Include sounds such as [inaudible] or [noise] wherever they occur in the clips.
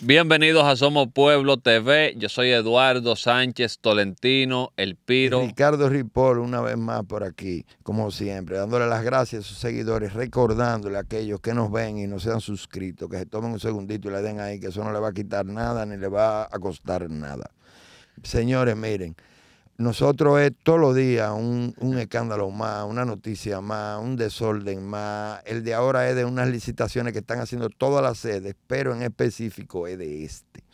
Bienvenidos a Somos Pueblo TV. Yo soy Eduardo Sánchez Tolentino, El Piro. Ricardo Ripoll, una vez más por aquí, como siempre, dándole las gracias a sus seguidores, recordándole a aquellos que nos ven y no se han suscrito, que se tomen un segundito y le den ahí, que eso no le va a quitar nada ni le va a costar nada. Señores, miren nosotros es todos los días un, escándalo más, una noticia más, un desorden más. El de ahora es de unas licitaciones que están haciendo todas las sedes, pero en específico es de este.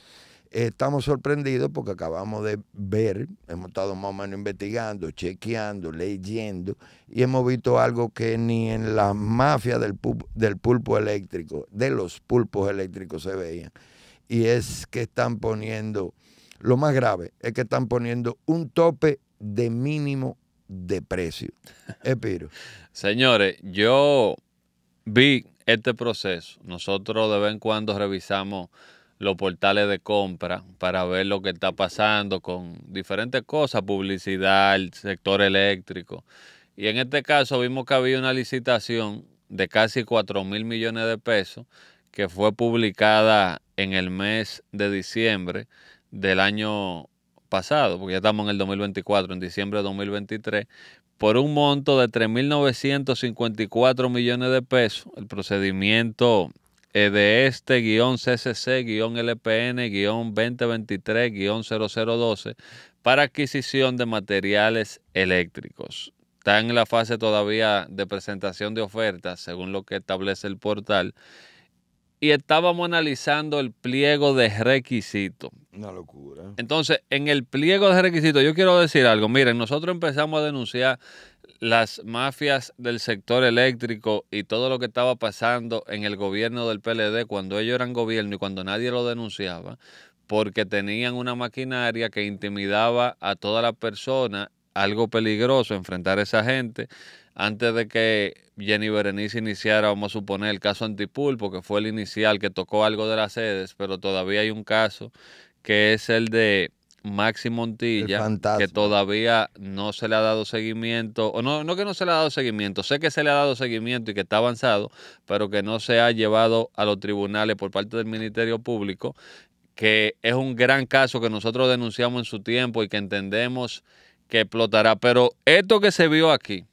Estamos sorprendidos porque acabamos de ver, hemos estado más o menos investigando, chequeando, leyendo y hemos visto algo que ni en la mafia del, pulpo, del pulpo eléctrico, de los pulpos eléctricos se veían. Y es que están poniendo lo más grave es que están poniendo un tope de mínimo de precio. [laughs] Espiro. Señores, yo vi este proceso. Nosotros de vez en cuando revisamos los portales de compra para ver lo que está pasando con diferentes cosas, publicidad, el sector eléctrico. Y en este caso vimos que había una licitación de casi 4 mil millones de pesos que fue publicada en el mes de diciembre del año pasado, porque ya estamos en el 2024, en diciembre de 2023, por un monto de 3.954 millones de pesos. El procedimiento de este guión CCC, guión LPN, guión 2023, guión 0012, para adquisición de materiales eléctricos. Está en la fase todavía de presentación de ofertas, según lo que establece el portal, y estábamos analizando el pliego de requisitos. Una locura. Entonces, en el pliego de requisitos, yo quiero decir algo. Miren, nosotros empezamos a denunciar las mafias del sector eléctrico y todo lo que estaba pasando en el gobierno del PLD cuando ellos eran gobierno y cuando nadie lo denunciaba, porque tenían una maquinaria que intimidaba a toda la persona, algo peligroso enfrentar a esa gente antes de que Jenny Berenice iniciara, vamos a suponer, el caso Antipulpo, que fue el inicial que tocó algo de las sedes, pero todavía hay un caso que es el de Maxi Montilla, que todavía no se le ha dado seguimiento, o no, no que no se le ha dado seguimiento, sé que se le ha dado seguimiento y que está avanzado, pero que no se ha llevado a los tribunales por parte del Ministerio Público, que es un gran caso que nosotros denunciamos en su tiempo y que entendemos que explotará. Pero esto que se vio aquí,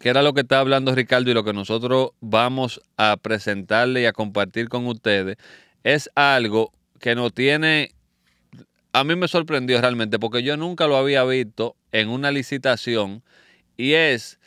que era lo que está hablando Ricardo y lo que nosotros vamos a presentarle y a compartir con ustedes, es algo que no tiene, a mí me sorprendió realmente porque yo nunca lo había visto en una licitación y es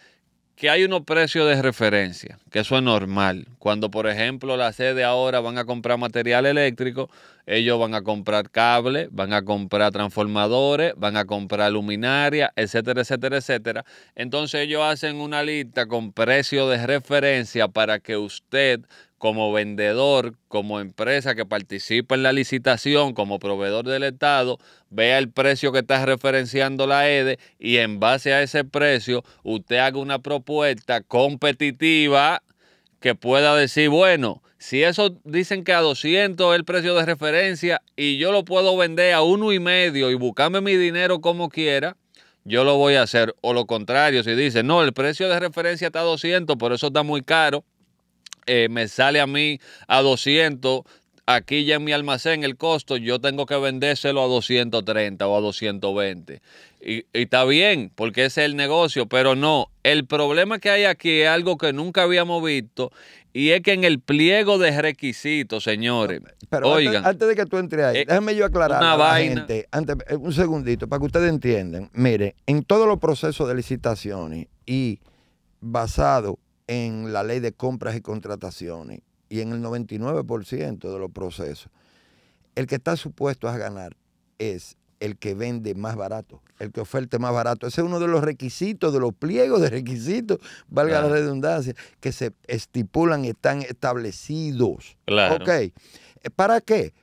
que hay unos precios de referencia, que eso es normal. Cuando, por ejemplo, la sede ahora van a comprar material eléctrico, ellos van a comprar cable, van a comprar transformadores, van a comprar luminarias, etcétera, etcétera, etcétera. Entonces ellos hacen una lista con precio de referencia para que usted como vendedor, como empresa que participa en la licitación, como proveedor del Estado, vea el precio que está referenciando la EDE e y en base a ese precio usted haga una propuesta competitiva que pueda decir, bueno, si eso dicen que a 200 es el precio de referencia y yo lo puedo vender a uno y medio y buscarme mi dinero como quiera, yo lo voy a hacer. O lo contrario, si dicen, no, el precio de referencia está a 200, pero eso está muy caro, eh, me sale a mí a 200, aquí ya en mi almacén el costo yo tengo que vendérselo a 230 o a 220. Y, está bien, porque ese es el negocio, pero no, el problema que hay aquí es algo que nunca habíamos visto y es que en el pliego de requisitos, señores, pero oigan, antes, de que tú entres ahí, eh, déjenme yo aclarar una antes, eh, un segundito, para que ustedes entiendan, mire en todos los procesos de licitaciones y basado en la ley de compras y contrataciones, y en el 99% de los procesos, el que está supuesto a ganar es el que vende más barato, el que oferte más barato. Ese es uno de los requisitos, de los pliegos de requisitos, valga la redundancia, que se estipulan y están establecidos. Claro. Ok. ¿Para qué?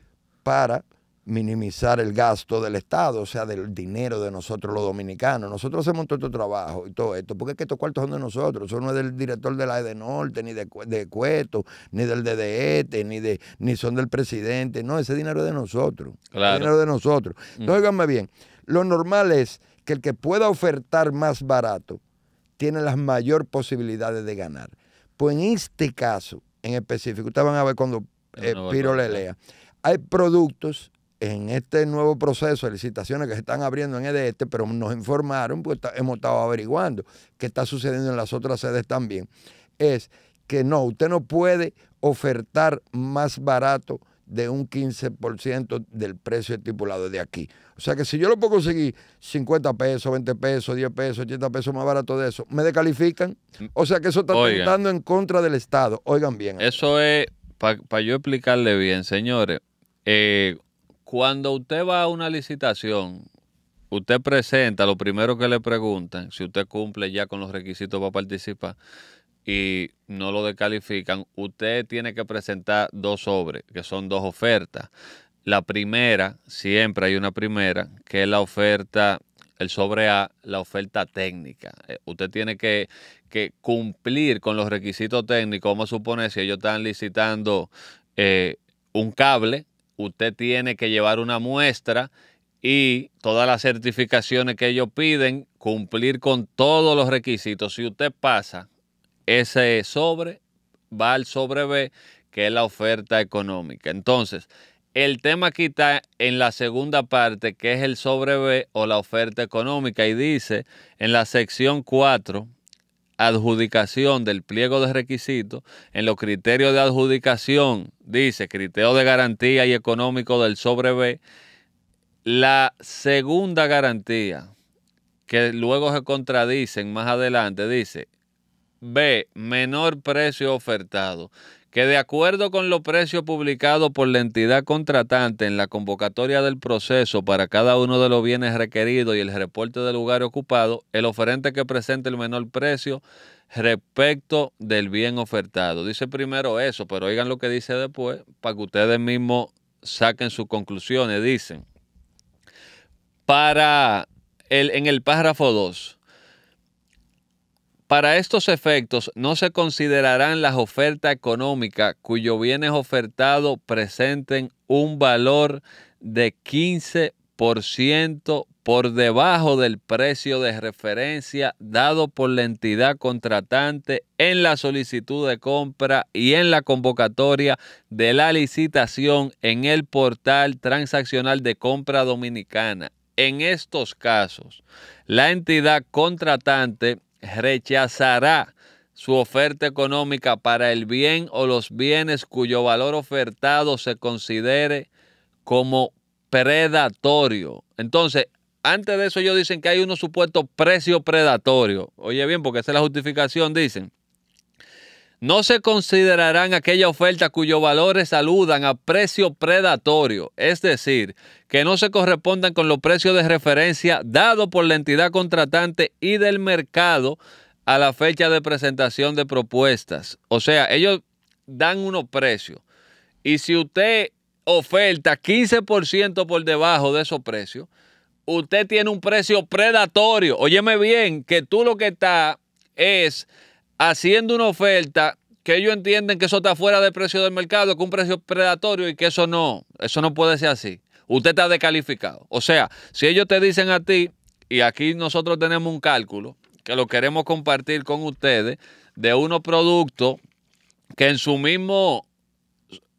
Para minimizar el gasto del Estado, o sea, del dinero de nosotros los dominicanos. Nosotros hacemos todo este trabajo y todo esto, porque que estos cuartos son de nosotros, eso no es del director de la EDE Norte, ni de, de Cueto, ni del DDET, ni, de, ni son del presidente, no, ese dinero es de nosotros, claro. dinero de nosotros. Mm. Entonces, oiganme bien, lo normal es que el que pueda ofertar más barato tiene las mayor posibilidades de ganar. Pues en este caso, en específico, ustedes van a ver cuando eh, Piro le lea, hay productos en este nuevo proceso de licitaciones que se están abriendo en EDT, pero nos informaron, pues hemos estado averiguando qué está sucediendo en las otras sedes también, es que no, usted no puede ofertar más barato de un 15% del precio estipulado de aquí. O sea que si yo lo puedo conseguir 50 pesos, 20 pesos, 10 pesos, 80 pesos más barato de eso, ¿me descalifican O sea que eso está atentando en contra del Estado. Oigan bien. Eso es, para yo explicarle bien, señores, eh, cuando usted va a una licitación, usted presenta lo primero que le preguntan, si usted cumple ya con los requisitos para participar y no lo descalifican, usted tiene que presentar dos sobres, que son dos ofertas. La primera, siempre hay una primera, que es la oferta, el sobre A, la oferta técnica. Eh, usted tiene que, cumplir con los requisitos técnicos. Vamos a suponer si ellos están licitando eh, un cable, usted tiene que llevar una muestra y todas las certificaciones que ellos piden, cumplir con todos los requisitos. Si usted pasa ese sobre, va al sobre B, que es la oferta económica. Entonces, el tema aquí está en la segunda parte, que es el sobre B o la oferta económica, y dice en la sección 4, adjudicación del pliego de requisitos, en los criterios de adjudicación dice criterio de garantía y económico del sobre B, la segunda garantía, que luego se contradicen más adelante, dice B, menor precio ofertado, que de acuerdo con los precios publicados por la entidad contratante en la convocatoria del proceso para cada uno de los bienes requeridos y el reporte del lugar ocupado, el oferente que presente el menor precio respecto del bien ofertado. Dice primero eso, pero oigan lo que dice después para que ustedes mismos saquen sus conclusiones. Dicen, para el, en el párrafo 2, para estos efectos no se considerarán las ofertas económicas cuyo bienes ofertado presenten un valor de 15% por debajo del precio de referencia dado por la entidad contratante en la solicitud de compra y en la convocatoria de la licitación en el portal transaccional de compra dominicana. En estos casos, la entidad contratante rechazará su oferta económica para el bien o los bienes cuyo valor ofertado se considere como predatorio. Entonces, antes de eso ellos dicen que hay unos supuestos precios predatorios. Oye bien, porque esa es la justificación, dicen. No se considerarán aquella oferta cuyos valores aludan a precio predatorio, es decir, que no se correspondan con los precios de referencia dados por la entidad contratante y del mercado a la fecha de presentación de propuestas. O sea, ellos dan unos precios. Y si usted oferta 15% por debajo de esos precios, usted tiene un precio predatorio. Óyeme bien, que tú lo que estás es haciendo una oferta que ellos entienden que eso está fuera del precio del mercado, que un precio predatorio y que eso no, eso no puede ser así. Usted está descalificado. O sea, si ellos te dicen a ti, y aquí nosotros tenemos un cálculo que lo queremos compartir con ustedes, de unos productos que en su mismo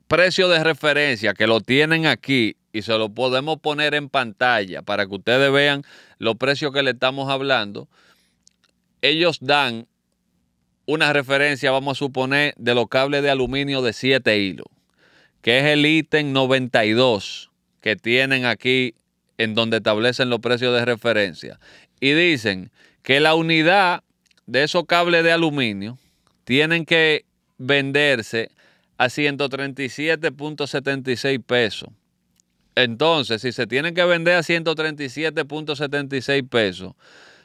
precio de referencia que lo tienen aquí y se lo podemos poner en pantalla para que ustedes vean los precios que le estamos hablando, ellos dan una referencia, vamos a suponer, de los cables de aluminio de 7 hilos, que es el ítem 92 que tienen aquí en donde establecen los precios de referencia. Y dicen que la unidad de esos cables de aluminio tienen que venderse a 137.76 pesos entonces, si se tienen que vender a 137.76 pesos,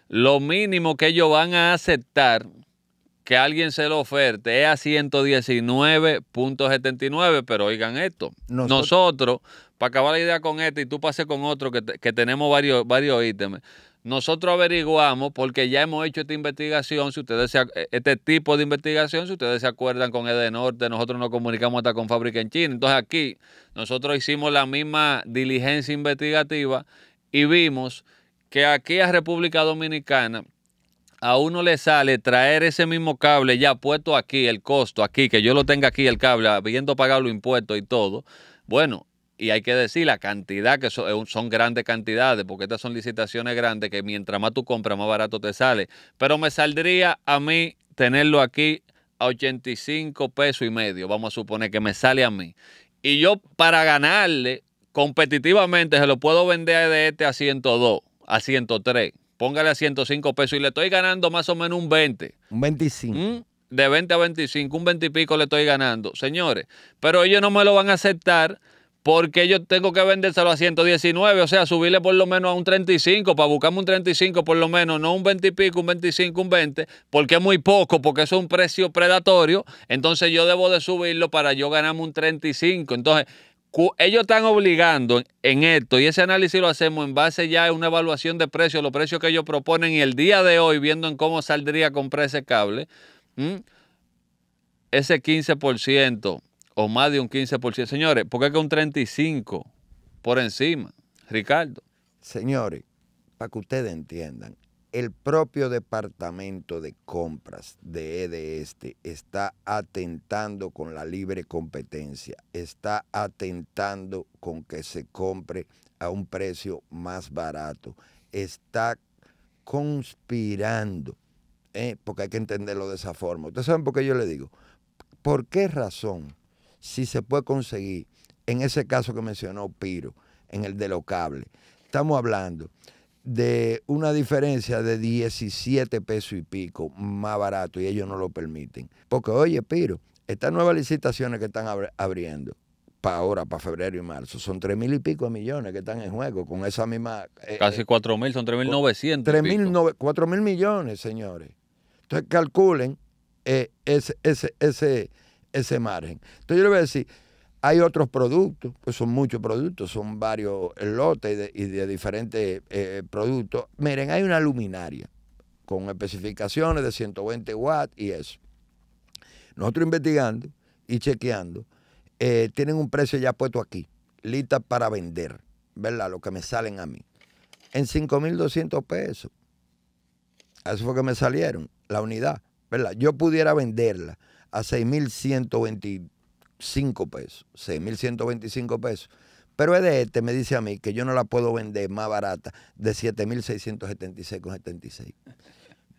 lo mínimo que ellos van a aceptar que alguien se lo oferte es a 119.79, pero oigan esto, nosotros, para acabar la idea con este y tú pases con otro que, que tenemos varios, varios ítems, nosotros averiguamos, porque ya hemos hecho esta investigación, si ustedes se, eh, este tipo de investigación, si ustedes se acuerdan con Edenorte, nosotros nos comunicamos hasta con Fábrica en China. Entonces aquí nosotros hicimos la misma diligencia investigativa y vimos que aquí a República Dominicana a uno le sale traer ese mismo cable ya puesto aquí, el costo aquí, que yo lo tenga aquí el cable, habiendo pagado los impuestos y todo. Bueno, y hay que decir la cantidad, que eh, son, grandes cantidades, porque estas son licitaciones grandes que mientras más tú compras, más barato te sale. Pero me saldría a mí tenerlo aquí a 85 pesos y medio, vamos a suponer que me sale a mí. Y yo para ganarle competitivamente se lo puedo vender de este a 102, a 103. Póngale a 105 pesos y le estoy ganando más o menos un 20. Un 25. Mm, de 20 a 25, un 20 y pico le estoy ganando, señores. Pero ellos no me lo van a aceptar porque yo tengo que vendérselo a 119, o sea, subirle por lo menos a un 35, para buscarme un 35 por lo menos, no un 20 y pico, un 25, un 20, porque es muy poco, porque es un precio predatorio, entonces yo debo de subirlo para yo ganarme un 35. Entonces, ellos están obligando en esto, y ese análisis lo hacemos en base ya a una evaluación de precios, los precios que ellos proponen, y el día de hoy, viendo en cómo saldría a comprar ese cable, ese 15% o más de un 15%. Señores, ¿por qué que un 35% por encima, Ricardo? Señores, para que ustedes entiendan, el propio departamento de compras de EDE Este está atentando con la libre competencia, está atentando con que se compre a un precio más barato, está conspirando, ¿eh? porque hay que entenderlo de esa forma. Ustedes saben por qué yo le digo, ¿por qué razón si se puede conseguir, en ese caso que mencionó Piro, en el de los cables, estamos hablando de una diferencia de 17 pesos y pico más barato y ellos no lo permiten. Porque oye, Piro, estas nuevas licitaciones que están abriendo para ahora, para febrero y marzo, son 3 mil y pico millones que están en juego con esa misma... Eh, eh, Casi 4 mil, son 3 mil 900. 4 mil millones, señores. Entonces calculen eh, ese, ese margen. Entonces yo le voy a decir, hay otros productos, pues son muchos productos, son varios lotes y de diferentes eh, productos. Miren, hay una luminaria con especificaciones de 120 watts y eso. Nosotros investigando y chequeando, eh, tienen un precio ya puesto aquí, lista para vender, ¿verdad? Lo que me salen a mí. En 5.200 pesos. Eso fue que me salieron, la unidad, ¿verdad? Yo pudiera venderla a 6.125 pesos. 6.125 pesos. Pero este, me dice a mí que yo no la puedo vender más barata de 7.676,76.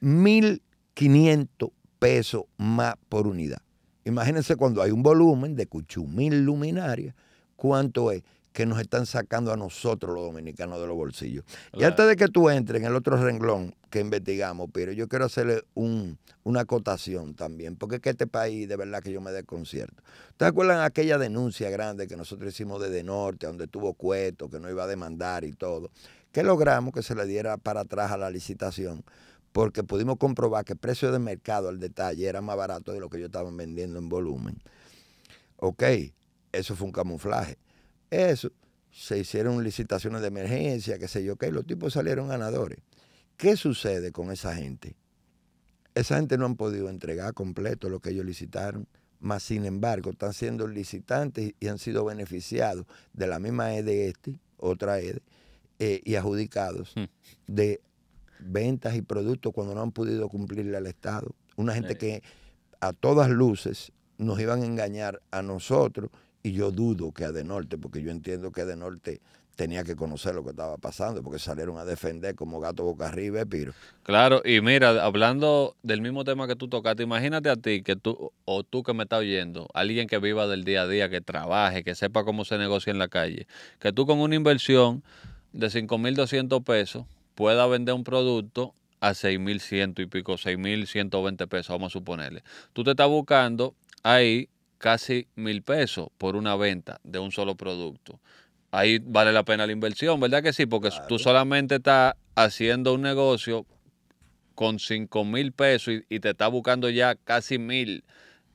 1.500 pesos más por unidad. Imagínense cuando hay un volumen de cuchumil luminarias, ¿cuánto es? que nos están sacando a nosotros los dominicanos de los bolsillos. Y antes de que tú entres en el otro renglón que investigamos, pero yo quiero hacerle una acotación también, porque es que este país de verdad que yo me desconcierto. ¿Ustedes acuerdan aquella denuncia grande que nosotros hicimos desde Norte, donde tuvo Cueto, que no iba a demandar y todo? ¿Qué logramos que se le diera para atrás a la licitación porque pudimos comprobar que el precio de mercado al detalle era más barato de lo que ellos estaban vendiendo en volumen. Ok, eso fue un camuflaje. Eso, se hicieron licitaciones de emergencia, qué sé yo, qué, los tipos salieron ganadores. ¿Qué sucede con esa gente? Esa gente no han podido entregar completo lo que ellos licitaron, más sin embargo están siendo licitantes y han sido beneficiados de la misma EDE este, otra EDE, eh, y adjudicados hmm. de ventas y productos cuando no han podido cumplirle al Estado. Una gente que a todas luces nos iban a engañar a nosotros y yo dudo que norte porque yo entiendo que norte tenía que conocer lo que estaba pasando, porque salieron a defender como gato boca arriba, eh, piro. Claro, y mira, hablando del mismo tema que tú tocaste, imagínate a ti, que tú, o tú que me estás oyendo, alguien que viva del día a día, que trabaje, que sepa cómo se negocia en la calle, que tú con una inversión de 5.200 pesos pueda vender un producto a 6.100 y pico, 6.120 pesos, vamos a suponerle. Tú te estás buscando ahí casi mil pesos por una venta de un solo producto. Ahí vale la pena la inversión, ¿verdad que sí? Porque tú solamente estás haciendo un negocio con cinco mil pesos y, te estás buscando ya casi mil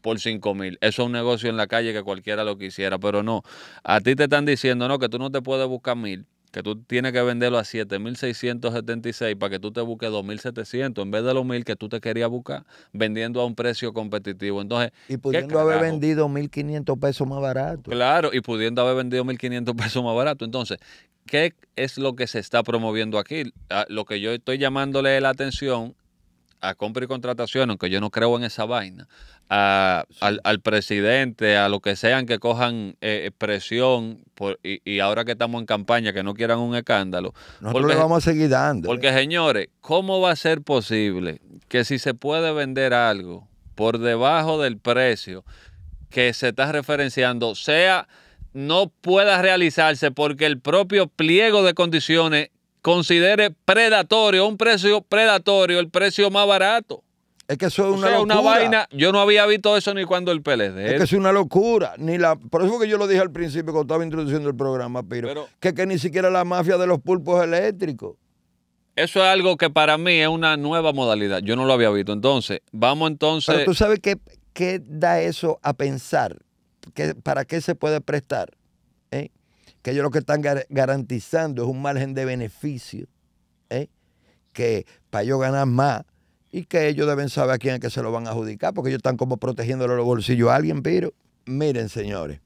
por cinco mil. Eso es un negocio en la calle que cualquiera lo quisiera, pero no. A ti te están diciendo, no, que tú no te puedes buscar mil que tú tienes que venderlo a 7.676 para que tú te busques 2.700 en vez de los 1.000 que tú te querías buscar vendiendo a un precio competitivo. Entonces, y pudiendo haber vendido 1.500 pesos más barato. Claro, y pudiendo haber vendido 1.500 [laughs] pesos más barato. Entonces, ¿qué es lo que se está promoviendo aquí? Ah, lo que yo estoy llamándole la atención a compra y contratación, aunque yo no creo en esa vaina, al, presidente, a lo que sean que cojan eh, eh, presión y, ahora que estamos en campaña, que no quieran un escándalo. Nosotros porque, le vamos a seguir dando. Porque, señores, ¿cómo va a ser posible que si se puede vender algo por debajo del precio que se está referenciando, sea no pueda realizarse porque el propio pliego de condiciones considere predatorio, un precio predatorio, el precio más barato. Es que eso es una locura. vaina, yo no había visto eso ni cuando el PLD. Es que es una locura. Ni la, por eso que yo lo dije al principio cuando estaba introduciendo el programa, Piro, Pero, que, ni siquiera la mafia de los pulpos eléctricos. Eso es algo que para mí es una nueva modalidad. Yo no lo había visto. Entonces, vamos entonces... Pero tú sabes qué, qué da eso a pensar. ¿Qué, ¿Para qué se puede prestar? ¿Eh? que ellos lo que están garantizando es un margen de beneficio, ¿eh? que para ellos ganar más y que ellos deben saber a quién es que se lo van a adjudicar, porque ellos están como protegiéndole los bolsillos a alguien, pero miren señores,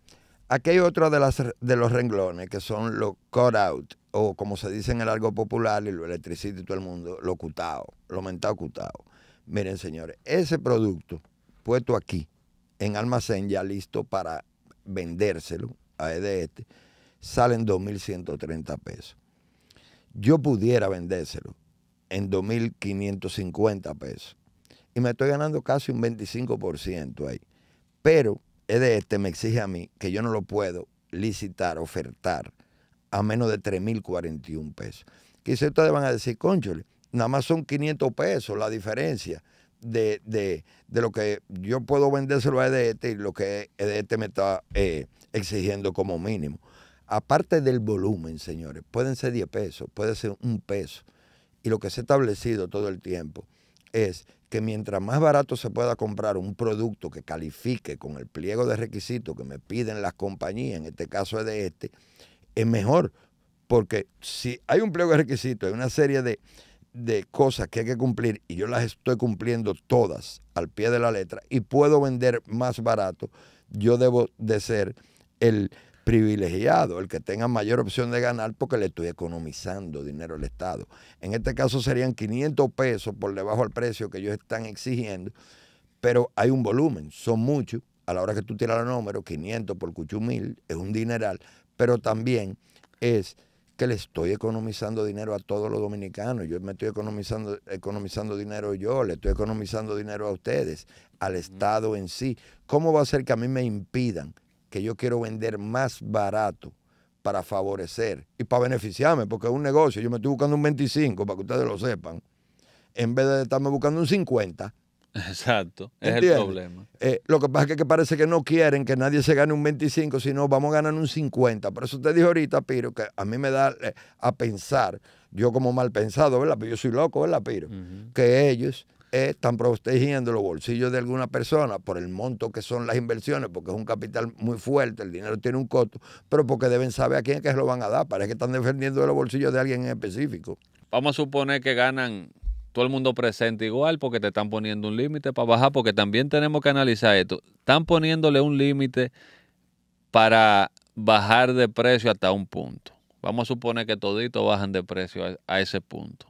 aquí hay otro de, las, de los renglones que son los cut out, o como se dice en el algo popular y lo electricista y todo el mundo, lo cutado, lo mentado cutado. Miren señores, ese producto puesto aquí en almacén ya listo para vendérselo a este salen 2.130 pesos. Yo pudiera vendérselo en 2.550 pesos. Y me estoy ganando casi un 25% ahí. Pero este me exige a mí que yo no lo puedo licitar, ofertar a menos de 3.041 pesos. quizás ustedes van a decir, conchole, nada más son 500 pesos la diferencia de, lo que yo puedo vendérselo a EDT e y lo que EDT e me está eh, exigiendo como mínimo aparte del volumen, señores, pueden ser 10 pesos, puede ser un peso. Y lo que se ha establecido todo el tiempo es que mientras más barato se pueda comprar un producto que califique con el pliego de requisitos que me piden las compañías, en este caso es de este, es mejor. Porque si hay un pliego de requisitos, hay una serie de, de cosas que hay que cumplir y yo las estoy cumpliendo todas al pie de la letra y puedo vender más barato, yo debo de ser el privilegiado, el que tenga mayor opción de ganar porque le estoy economizando dinero al Estado. En este caso serían 500 pesos por debajo del precio que ellos están exigiendo, pero hay un volumen, son muchos. A la hora que tú tiras el número, 500 por cuchumil es un dineral, pero también es que le estoy economizando dinero a todos los dominicanos. Yo me estoy economizando, economizando dinero yo, le estoy economizando dinero a ustedes, al Estado en sí. ¿Cómo va a ser que a mí me impidan que yo quiero vender más barato para favorecer y para beneficiarme, porque es un negocio. Yo me estoy buscando un 25, para que ustedes lo sepan, en vez de estarme buscando un 50. Exacto, es el problema. Eh, lo que pasa es que parece que no quieren que nadie se gane un 25, sino vamos a ganar un 50. Por eso te dijo ahorita, Piro, que a mí me da eh, a pensar, yo como mal pensado, ¿verdad? Pero yo soy loco, ¿verdad, Piro? Que ellos están protegiendo los bolsillos de alguna persona por el monto que son las inversiones, porque es un capital muy fuerte, el dinero tiene un costo, pero porque deben saber a quién es que se lo van a dar. Parece que están defendiendo los bolsillos de alguien en específico. Vamos a suponer que ganan todo el mundo presente igual porque te están poniendo un límite para bajar, porque también tenemos que analizar esto. Están poniéndole un límite para bajar de precio hasta un punto. Vamos a suponer que toditos bajan de precio a ese punto.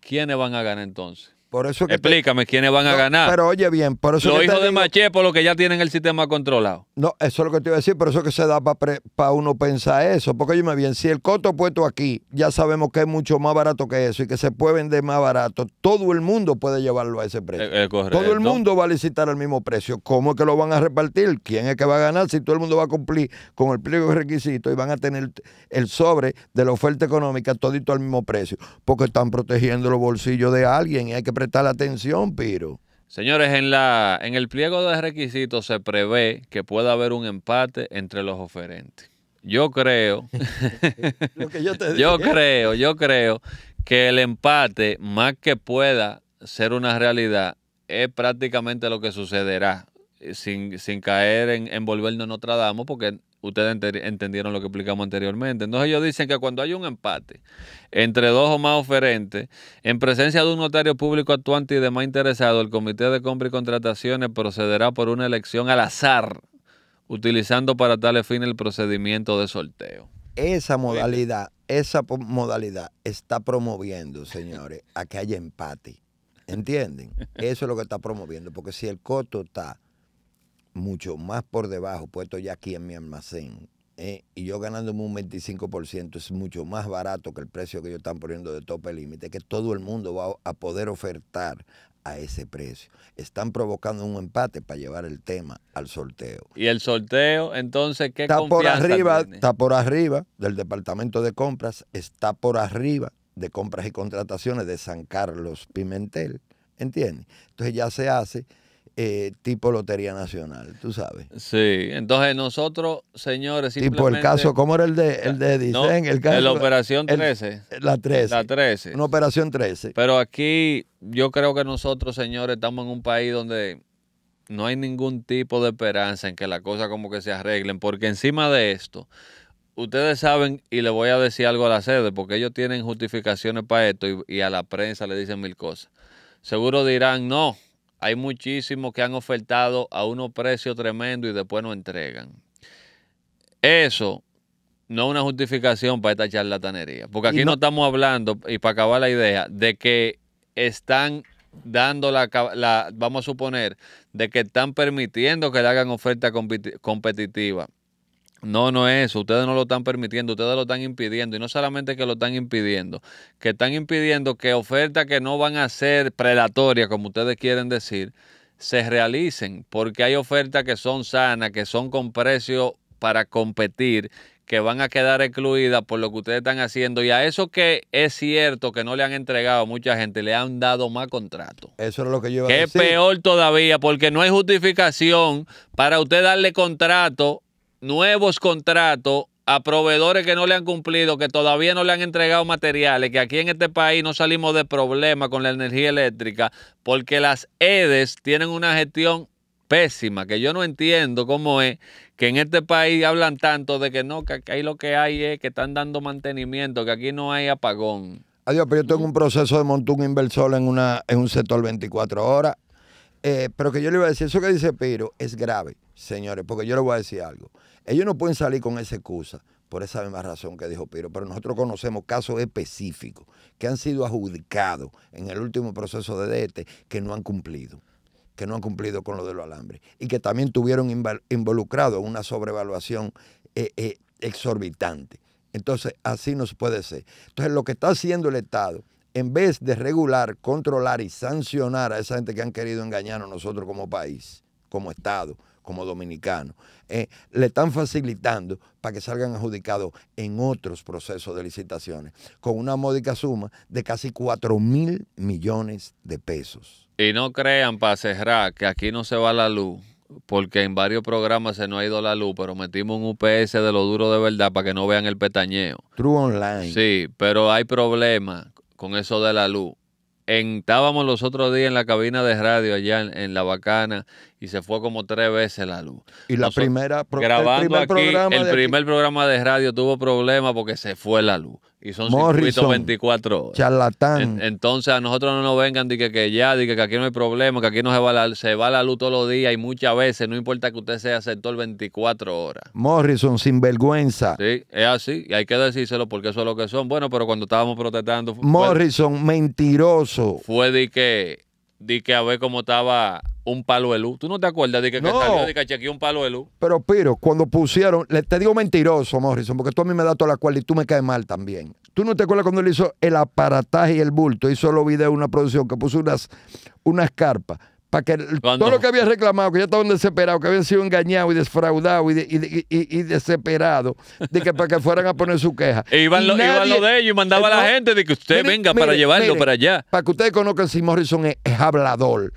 ¿Quiénes van a ganar entonces? eso Explícame quiénes van a ganar. Pero oye bien, por eso. Los hijos de Maché, por lo que ya tienen el sistema controlado. No, eso es lo que te iba a decir, por eso que se da para uno pensar eso. Porque oye bien, si el costo puesto aquí, ya sabemos que es mucho más barato que eso y que se puede vender más barato, todo el mundo puede llevarlo a ese precio. Eh, eh, todo el mundo va a licitar al mismo precio. ¿Cómo es que lo van a repartir? ¿Quién es que va a ganar? Si todo el mundo va a cumplir con el pliego de requisitos y van a tener el sobre de la oferta económica todito al mismo precio. Porque están protegiendo los bolsillos de alguien y hay que está la atención, Piro. Señores, en, la, en el pliego de requisitos se prevé que pueda haber un empate entre los oferentes. Yo creo, [laughs] yo, [laughs] creo, yo creo que el empate, más que pueda ser una realidad, es prácticamente lo que sucederá, eh, sin, caer en volvernos en otra dama, porque ustedes entendieron lo que explicamos anteriormente. Entonces ellos dicen que cuando hay un empate entre dos o más oferentes, en presencia de un notario público actuante y demás interesado, el Comité de Compra y Contrataciones procederá por una elección al azar, utilizando para tal fin el procedimiento de sorteo. Esa modalidad, esa modalidad está promoviendo, señores, a que haya empate. ¿Entienden? [laughs] Eso es lo que está promoviendo, porque si el costo está mucho más por debajo, puesto ya aquí en mi almacén, ¿eh? y yo ganando un 25% es mucho más barato que el precio que ellos están poniendo de tope límite, que todo el mundo va a poder ofertar a ese precio. Están provocando un empate para llevar el tema al sorteo. Y el sorteo, entonces, ¿qué está por arriba, Está por arriba del departamento de compras, está por arriba de compras y contrataciones de San Carlos Pimentel, ¿entiendes? Entonces ya se hace eh, tipo Lotería Nacional, tú sabes. Sí, entonces nosotros, señores, simplemente... Tipo el caso, ¿cómo era el de, el de Dicen? el caso, la operación 13. la 13. La 13. Una operación 13. Pero aquí yo creo que nosotros, señores, estamos en un país donde no hay ningún tipo de esperanza en que las cosas como que se arreglen, porque encima de esto, ustedes saben, y le voy a decir algo a la sede, porque ellos tienen justificaciones para esto y a la prensa le dicen mil cosas. Seguro dirán, no, hay muchísimos que han ofertado a unos precios tremendo y después no entregan. Eso no es una justificación para esta charlatanería. Porque aquí no, estamos hablando, y para acabar la idea, de que están dando la, vamos a suponer, de que están permitiendo que le hagan oferta competitiva. No, no es eso. Ustedes no lo están permitiendo, ustedes lo están impidiendo. Y no solamente que lo están impidiendo, que están impidiendo que ofertas que no van a ser predatorias, como ustedes quieren decir, se realicen. Porque hay ofertas que son sanas, que son con precio para competir, que van a quedar excluidas por lo que ustedes están haciendo. Y a eso que es cierto que no le han entregado a mucha gente, le han dado más contrato. Eso es lo que yo iba a decir. es peor todavía, porque no hay justificación para usted darle contrato nuevos contratos a proveedores que no le han cumplido, que todavía no le han entregado materiales, que aquí en este país no salimos de problemas con la energía eléctrica, porque las EDES tienen una gestión pésima, que yo no entiendo cómo es que en este país hablan tanto de que no, que aquí lo que hay es que están dando mantenimiento, que aquí no hay apagón. Adiós, pero yo tengo un proceso de montar un inversor en, una, en un sector 24 horas eh, pero que yo le iba a decir, eso que dice Piro es grave, señores, porque yo le voy a decir algo. Ellos no pueden salir con esa excusa por esa misma razón que dijo Piro, pero nosotros conocemos casos específicos que han sido adjudicados en el último proceso de DETE e que no han cumplido que no han cumplido con lo de los alambres y que también tuvieron involucrado una sobrevaluación eh, eh, exorbitante. Entonces, así no puede ser. Entonces, lo que está haciendo el Estado en vez de regular, controlar y sancionar a esa gente que han querido engañarnos nosotros como país, como Estado, como dominicano, eh, le están facilitando para que salgan adjudicados en otros procesos de licitaciones, con una módica suma de casi 4 mil millones de pesos. Y no crean, para cerrar, que aquí no se va la luz, porque en varios programas se nos ha ido la luz, pero metimos un UPS de lo duro de verdad para que no vean el petañeo. True Online. Sí, pero hay problemas con eso de la luz. estábamos los otros días en la cabina de radio allá en La Bacana y se fue como tres veces la luz. Y la primera grabando el primer aquí, programa el primer programa de radio tuvo problemas porque se fue la luz y son Morrison, 24 horas. Charlatán. entonces a nosotros no nos vengan de que, ya, de que, aquí no hay problema, que aquí no se va, la, se va la luz todos los días y muchas veces, no importa que usted sea sector 24 horas. Morrison, sin vergüenza Sí, es así, y hay que decírselo porque eso es lo que son. Bueno, pero cuando estábamos protestando. Morrison, mentiroso. Fue de que, de que a ver cómo estaba un palo de luz. ¿Tú no te acuerdas de que, que un palo de luz? Pero, Piro, cuando pusieron, te digo mentiroso, Morrison, porque tú a mí me das toda la cual y tú me caes mal también. ¿Tú no te acuerdas cuando él hizo el aparataje y el bulto? Hizo los videos, una producción que puso unas, unas carpas. Para que todo lo que había reclamado, que ya estaban desesperados, que habían sido engañados y desfraudados y, desesperados, que para que fueran a poner su queja. [laughs] E iban, lo, de ellos y mandaba a la gente de que usted venga para llevarlo para allá. Para que ustedes conozcan si Morrison es hablador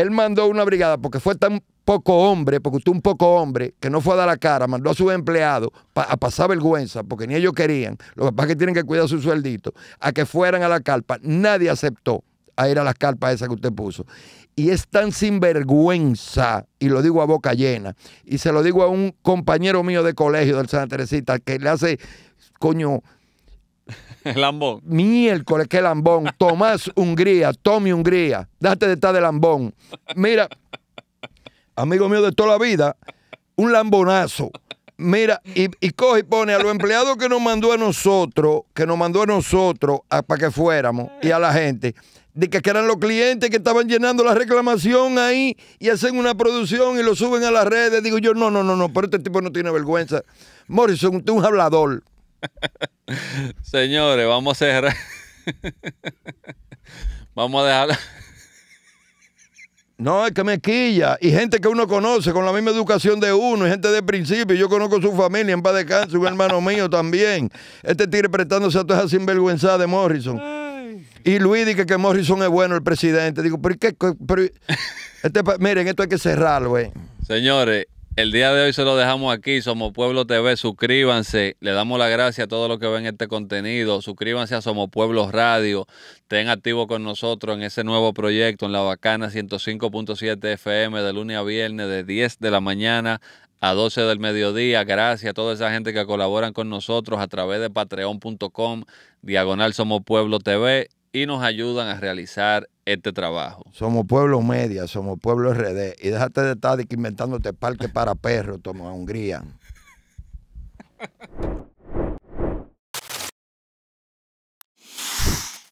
él mandó una brigada porque fue tan poco hombre, porque usted un poco hombre que no fue a dar la cara, mandó a sus empleados a pasar vergüenza, porque ni ellos querían, los papás que tienen que cuidar su sueldito, a que fueran a la carpa. Nadie aceptó a ir a las carpas esas que usted puso. Y es tan sinvergüenza, y lo digo a boca llena, y se lo digo a un compañero mío de colegio del Santa Teresita, que le hace, coño, [laughs] Lambón. Miércoles, qué lambón. Tomás Hungría, Tommy Hungría. date de estar de lambón. Mira, amigo mío de toda la vida, un lambonazo. Mira, y, coge y pone a los empleados que nos mandó a nosotros, que nos mandó a nosotros para que fuéramos y a la gente, de que, eran los clientes que estaban llenando la reclamación ahí y hacen una producción y lo suben a las redes. Digo yo, no, no, no, no, pero este tipo no tiene vergüenza. Morrison, usted es un hablador. Señores, vamos a cerrar. vamos a dejar. No, es que me quilla. Y gente que uno conoce con la misma educación de uno, y gente de principio. Yo conozco su familia en paz de un hermano [laughs] mío también. Este tigre prestándose a toda esa sinvergüenza de Morrison. Y Luis dice que Morrison es bueno, el presidente. Digo, ¿por qué? Este miren, esto hay que cerrarlo, eh. Señores, el día de hoy se lo dejamos aquí, Somos Pueblo TV, suscríbanse, le damos la gracia a todos los que ven este contenido, suscríbanse a Somos Pueblo Radio, estén activos con nosotros en ese nuevo proyecto en la bacana 105.7 FM de lunes a viernes de 10 de la mañana a 12 del mediodía. Gracias a toda esa gente que colaboran con nosotros a través de patreon.com, diagonal Somopueblo TV y nos ayudan a realizar este trabajo. Somos Pueblo Media, somos Pueblo RD. Y déjate de estar inventándote parque para perros, toma Hungría.